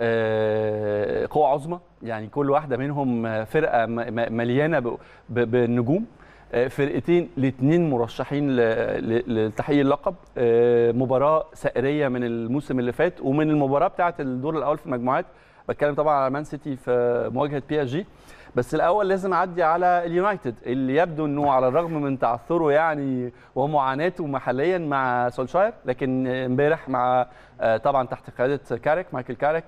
آه، قوة عظمى يعني كل واحدة منهم فرقة مليانة بالنجوم آه، فرقتين الاثنين مرشحين لتحقيق اللقب آه، مباراة سائرية من الموسم اللي فات ومن المباراة بتاعة الدور الأول في المجموعات بتكلم طبعا على مان سيتي في مواجهة بي اس جي بس الاول لازم اعدي على اليونايتد اللي يبدو انه على الرغم من تعثره يعني ومعاناته محليا مع سولشاير لكن امبارح مع طبعا تحت قياده كارك مايكل كارك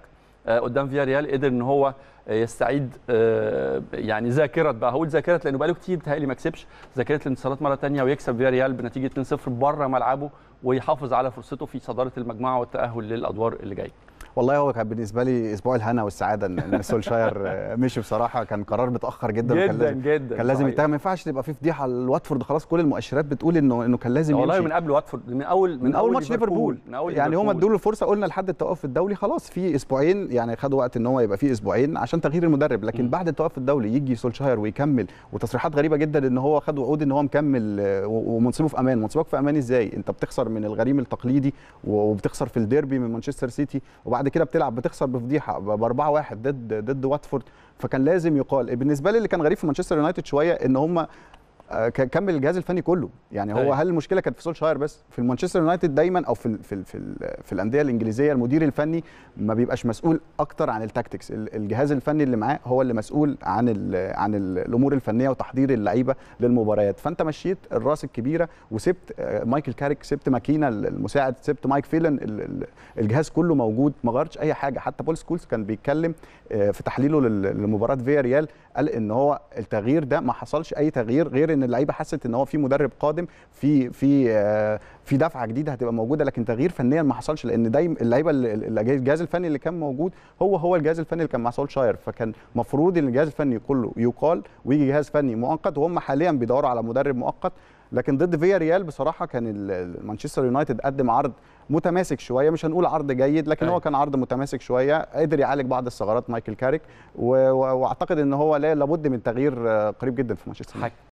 آه، قدام فيا ريال قدر ان هو آه، يستعيد آه، يعني ذاكره بقى هقول ذاكره لانه بقاله كتير بيتهيألي ما كسبش ذاكره الانتصارات مره ثانيه ويكسب فيا ريال بنتيجه 2-0 بره ملعبه ويحافظ على فرصته في صداره المجموعه والتاهل للادوار اللي جايه والله هو كان بالنسبه لي اسبوع الهنا والسعاده ان سولشاير آه، مشي بصراحه كان قرار متاخر جدا جدا كان لازم جدا كان لازم يتم ما ينفعش تبقى في فضيحه لواتفورد خلاص كل المؤشرات بتقول انه انه كان لازم والله من قبل واتفورد من اول من, من اول ماتش ليفربول يعني هم ادوا له الفرصه قلنا لحد التوقف الدولي خلاص في اسبوعين يعني خدوا وقت ان هو يبقى في اسبوعين عشان تغيير المدرب لكن م. بعد التوقف الدولي يجي سولشاير ويكمل وتصريحات غريبه جدا ان هو خد وعود ان هو مكمل آه، ومنصبه في امان منصبك في امان ازاي انت بتخسر من الغريم التقليدي وبتخسر في الديربي من مانشستر سيتي وبعد بعد كده بتلعب بتخسر بفضيحه ب 4 1 ضد ضد واتفورد فكان لازم يقال بالنسبه لي اللي كان غريب في مانشستر يونايتد شويه ان هم آه، كمل الجهاز الفني كله يعني هو طيب. هل المشكله كانت في سولشاير بس في مانشستر يونايتد دايما او في في في, في الانديه الانجليزيه المدير الفني ما بيبقاش مسؤول اكتر عن التاكتكس الجهاز الفني اللي معاه هو اللي مسؤول عن الـ عن الـ الامور الفنيه وتحضير اللعيبه للمباريات فانت مشيت الراس الكبيره وسبت آه، مايكل كاريك سبت ماكينه المساعد سبت مايك فيلن الجهاز كله موجود ما غيرتش اي حاجه حتى بول سكولز كان بيتكلم آه، في تحليله لمباراه فيا ريال قال ان هو التغيير ده ما حصلش اي تغيير غير ان اللعيبه حست ان هو في مدرب قادم في في آه، في دفعه جديده هتبقى موجوده لكن تغيير فنيا ما حصلش لان دايما اللعيبه الجهاز الفني اللي كان موجود هو هو الجهاز الفني اللي كان مع سولشاير فكان المفروض ان الجهاز الفني كله يقال ويجي جهاز فني مؤقت وهم حاليا بيدوروا على مدرب مؤقت لكن ضد فيا ريال بصراحه كان مانشستر يونايتد قدم عرض متماسك شويه مش هنقول عرض جيد لكن أي. هو أيوة. كان عرض متماسك شويه قدر يعالج بعض الثغرات مايكل كاريك واعتقد ان هو لابد من تغيير آه، قريب جدا في مانشستر